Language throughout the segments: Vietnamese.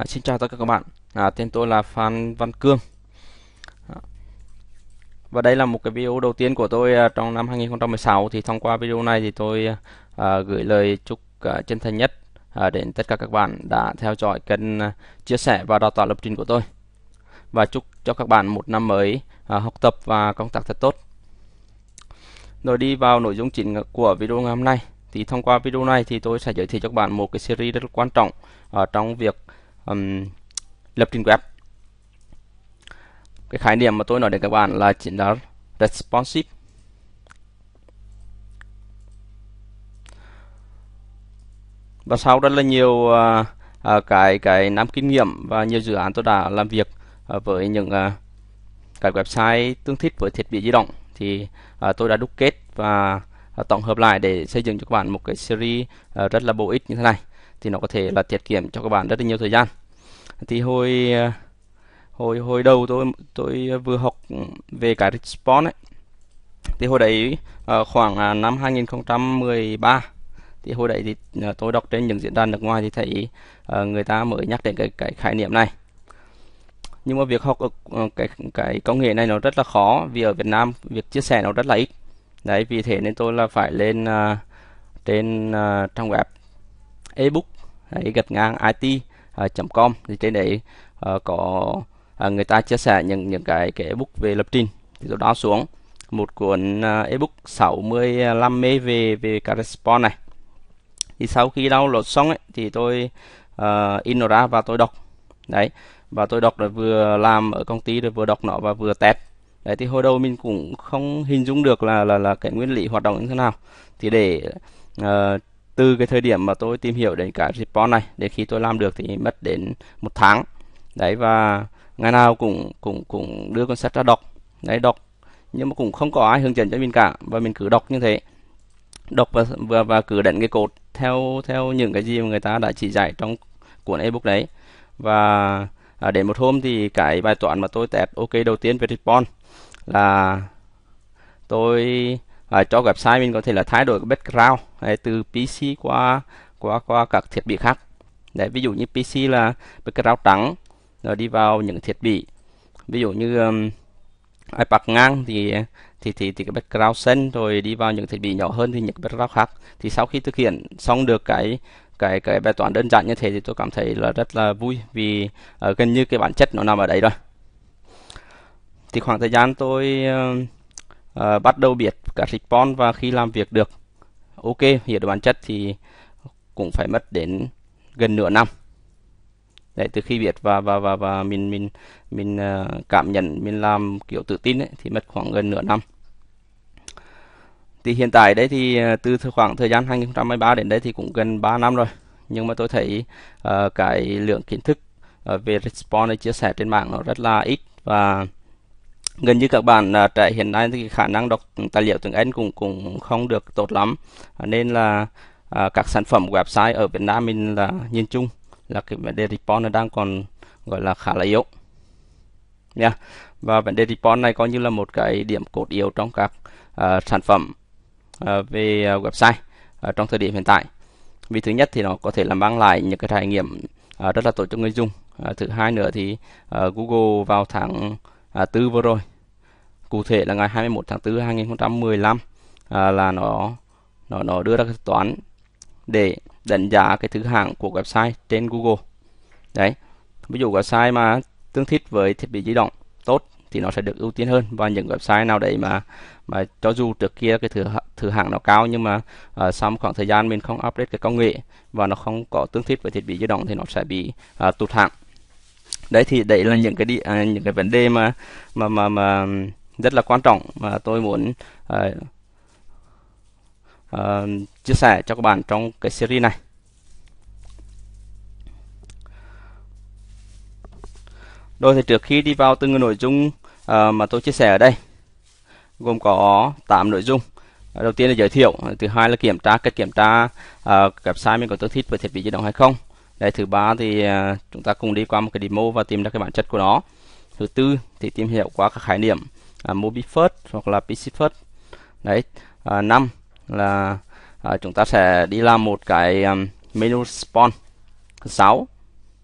À, xin chào tất cả các bạn, à, tên tôi là Phan Văn Cương à, Và đây là một cái video đầu tiên của tôi à, trong năm 2016 Thì thông qua video này thì tôi à, gửi lời chúc à, chân thành nhất à, đến tất cả các bạn đã theo dõi kênh à, chia sẻ và đào tạo lập trình của tôi Và chúc cho các bạn một năm mới à, học tập và công tác thật tốt Rồi đi vào nội dung chính của video ngày hôm nay thì thông qua video này thì tôi sẽ giới thiệu cho các bạn một cái series rất quan trọng ở à, trong việc um, lập trình web cái khái niệm mà tôi nói đến các bạn là chính là responsive và sau rất là nhiều uh, uh, cái cái năm kinh nghiệm và nhiều dự án tôi đã làm việc uh, với những uh, các website tương thích với thiết bị di động thì uh, tôi đã đúc kết và uh, tổng hợp lại để xây dựng cho các bạn một cái series uh, rất là bổ ích như thế này thì nó có thể là tiết kiệm cho các bạn rất là nhiều thời gian thì hồi ờ, hồi hồi đầu tôi tôi vừa học về cái response ấy thì hồi đấy ờ, khoảng ờ, năm 2013 thì hồi đấy thì tôi đọc trên những diễn đàn nước ngoài thì thấy người ta mới nhắc đến cái cái khái niệm này nhưng mà việc học ở cái cái công nghệ này nó rất là khó vì ở Việt Nam việc chia sẻ nó rất là ít đấy vì thế nên tôi là phải lên uh, trên uh, trang web ebook đấy, gạch ngang IT À, com thì trên đấy à, có à, người ta chia sẻ những những cái cái ebook về lập trình thì tôi đao xuống một cuốn ebook 65 mê về về correspond này thì sau khi đau lột xong ấy, thì tôi uh, in nó ra và tôi đọc đấy và tôi đọc rồi vừa làm ở công ty rồi vừa đọc nó và vừa test đấy thì hồi đầu mình cũng không hình dung được là là là cái nguyên lý hoạt động như thế nào thì để uh, từ cái thời điểm mà tôi tìm hiểu đến cả response này để khi tôi làm được thì mất đến một tháng đấy và ngày nào cũng cũng cũng đưa con sách ra đọc đấy đọc nhưng mà cũng không có ai hướng dẫn cho mình cả và mình cứ đọc như thế đọc và và, và cứ đánh cái cột theo theo những cái gì mà người ta đã chỉ dạy trong cuốn ebook đấy và à, đến một hôm thì cái bài toán mà tôi test ok đầu tiên về response là tôi à, cho website mình có thể là thay đổi background đấy, từ PC qua qua qua các thiết bị khác đấy ví dụ như PC là background trắng rồi đi vào những thiết bị ví dụ như um, iPad ngang thì thì thì thì cái background xanh rồi đi vào những thiết bị nhỏ hơn thì những background khác thì sau khi thực hiện xong được cái cái cái bài toán đơn giản như thế thì tôi cảm thấy là rất là vui vì uh, gần như cái bản chất nó nằm ở đấy rồi thì khoảng thời gian tôi uh, à, bắt đầu biết cả response và khi làm việc được ok hiểu được bản chất thì cũng phải mất đến gần nửa năm để từ khi biết và và và và mình mình mình ờ, cảm nhận mình làm kiểu tự tin ấy, thì mất khoảng gần nửa năm thì hiện tại đấy thì ờ, từ khoảng thời gian 2023 đến đây thì cũng gần 3 năm rồi nhưng mà tôi thấy uh, cái lượng kiến thức uh, về response chia sẻ trên mạng nó rất là ít và gần như các bạn uh, trẻ hiện nay thì khả năng đọc tài liệu tiếng Anh cũng cũng không được tốt lắm ờ, nên là uh, các sản phẩm website ở Việt Nam mình là nhìn chung là cái vấn đề report nó đang còn gọi là khá là yếu nha yeah. và vấn đề report này coi như là một cái điểm cốt yếu trong các uh, sản phẩm uh, về uh, website uh, trong thời điểm hiện tại vì thứ nhất thì nó có thể là mang lại những cái trải nghiệm uh, rất là tốt cho người dùng uh, thứ hai nữa thì uh, Google vào tháng uh, tư vừa rồi cụ thể là ngày 21 tháng 4 2015 à, là nó nó nó đưa ra cái toán để đánh giá cái thứ hạng của website trên Google đấy ví dụ website mà tương thích với thiết bị di động tốt thì nó sẽ được ưu tiên hơn và những website nào đấy mà mà cho dù trước kia cái thứ thứ hạng nó cao nhưng mà uh, sau một khoảng thời gian mình không update cái công nghệ và nó không có tương thích với thiết bị di động thì nó sẽ bị uh, tụt hạng đấy thì đấy là những cái đi, uh, những cái vấn đề mà mà mà mà rất là quan trọng mà tôi muốn uh, uh, chia sẻ cho các bạn trong cái series này Rồi thì trước khi đi vào từng nội dung uh, mà tôi chia sẻ ở đây gồm có 8 nội dung đầu tiên là giới thiệu thứ hai là kiểm tra cách kiểm tra uh, website mình có tương thích với thiết bị di động hay không Đây thứ ba thì uh, chúng ta cùng đi qua một cái demo và tìm ra cái bản chất của nó thứ tư thì tìm hiểu qua các khái niệm à, MobiFirst hoặc là PCFirst đấy à, năm là à, chúng ta sẽ đi làm một cái um, menu spawn sáu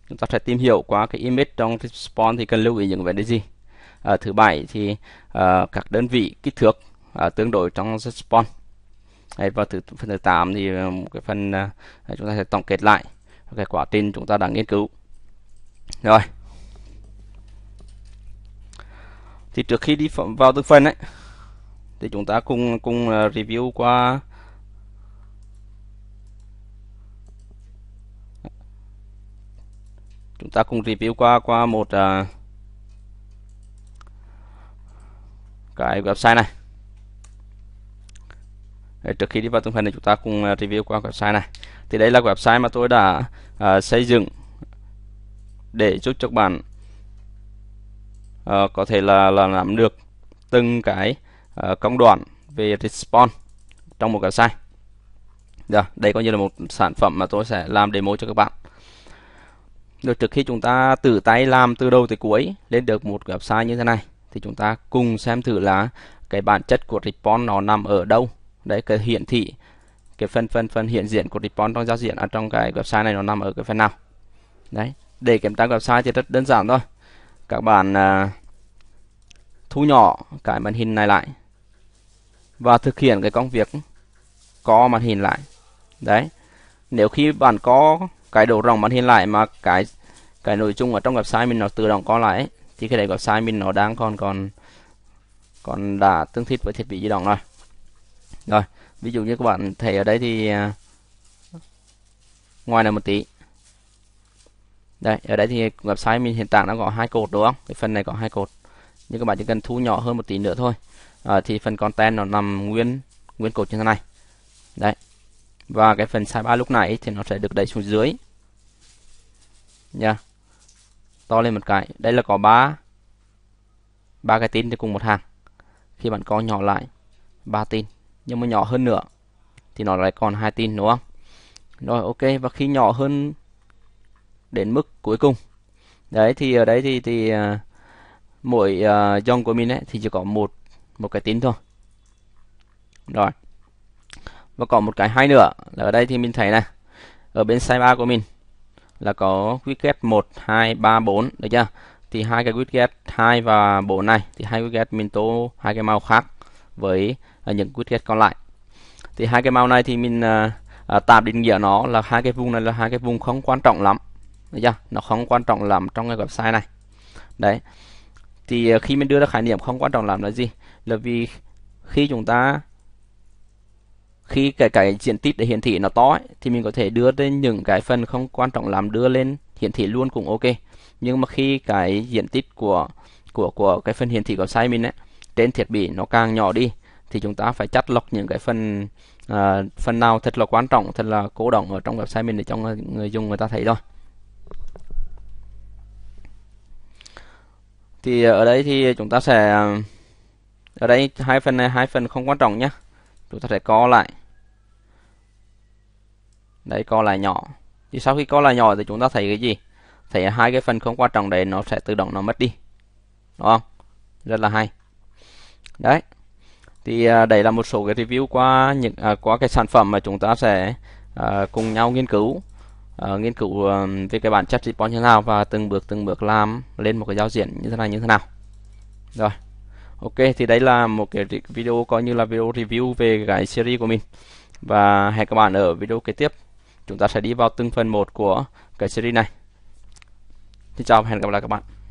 chúng ta sẽ tìm hiểu qua cái image trong spawn thì cần lưu ý những vấn đề gì à, thứ bảy thì à, các đơn vị kích thước à, tương đối trong spawn đấy, và thứ phần thứ tám thì à, một cái phần à, chúng ta sẽ tổng kết lại cái quá trình chúng ta đã nghiên cứu rồi thì trước khi đi vào từng phần ấy thì chúng ta cùng cùng ờ, review qua chúng ta cùng review qua qua một uh, cái website này Để trước khi đi vào từng phần này chúng ta cùng ờ, review qua website này thì đây là website mà tôi đã uh, xây dựng để giúp cho các bạn uh, có thể là là nắm được từng cái uh, công đoạn về response trong một cái sai rồi dạ, đây coi như là một sản phẩm mà tôi sẽ làm demo cho các bạn rồi trước khi chúng ta tự tay làm từ đầu tới cuối lên được một website như thế này thì chúng ta cùng xem thử là cái bản chất của response nó nằm ở đâu đấy cái hiển thị cái phần phần phần hiện diện của response trong giao diện ở trong cái website này nó nằm ở cái phần nào đấy để kiểm tra website thì rất đơn giản thôi các bạn à, thu nhỏ cái màn hình này lại và thực hiện cái công việc co màn hình lại đấy nếu khi bạn có cái độ rộng màn hình lại mà cái cái nội dung ở trong website mình nó tự động co lại ấy, thì cái đấy website mình nó đang còn còn còn đã tương thích với thiết bị di động rồi rồi ví dụ như các bạn thấy ở đây thì à, ngoài này một tí đây ở đây thì website mình hiện tại nó có hai cột đúng không cái phần này có hai cột nhưng các bạn chỉ cần thu nhỏ hơn một tí nữa thôi à, thì phần content nó nằm nguyên nguyên cột như thế này đấy và cái phần sidebar lúc này thì nó sẽ được đẩy xuống dưới nha yeah. to lên một cái đây là có ba ba cái tin thì cùng một hàng khi bạn có nhỏ lại ba tin nhưng mà nhỏ hơn nữa thì nó lại còn hai tin đúng không rồi ok và khi nhỏ hơn đến mức cuối cùng đấy thì ở đây thì thì uh, mỗi uh, dòng của mình ấy, thì chỉ có một một cái tín thôi rồi và còn một cái hai nữa là ở đây thì mình thấy này ở bên sidebar của mình là có widget 1 2 3 4 được chưa thì hai cái widget 2 và 4 này thì hai widget mình tô hai cái màu khác với uh, những widget còn lại thì hai cái màu này thì mình uh, à, tạm định nghĩa nó là hai cái vùng này là hai cái vùng không quan trọng lắm được chưa? Nó không quan trọng lắm trong cái website này. Đấy. Thì ờ, khi mình đưa ra khái niệm không quan trọng lắm là gì? Là vì khi chúng ta khi cái cái diện tích để hiển thị nó to ấy, thì mình có thể đưa lên những cái phần không quan trọng lắm đưa lên hiển thị luôn cũng ok. Nhưng mà khi cái diện tích của của của cái phần hiển thị của website mình ấy trên thiết bị nó càng nhỏ đi thì chúng ta phải chắt lọc những cái phần uh, phần nào thật là quan trọng thật là cố động ở trong website mình để cho người, người dùng người ta thấy thôi thì ờ, ở đây thì chúng ta sẽ ờ, ở đây hai phần này hai phần không quan trọng nhé chúng ta sẽ co lại đây co lại nhỏ thì sau khi co lại nhỏ thì chúng ta thấy cái gì thấy hai cái phần không quan trọng đấy nó sẽ tự động nó mất đi đúng không rất là hay đấy thì ờ, đây là một số cái review qua những qua cái sản phẩm mà chúng ta sẽ cùng nhau nghiên cứu uh, nghiên cứu uh, về cái bản chất response như thế nào và từng bước từng bước làm lên một cái giao diện như thế này như thế nào rồi ok thì đấy là một cái video coi như là video review về cái series của mình và hẹn các bạn ở video kế tiếp chúng ta sẽ đi vào từng phần một của cái series này xin chào và hẹn gặp lại các bạn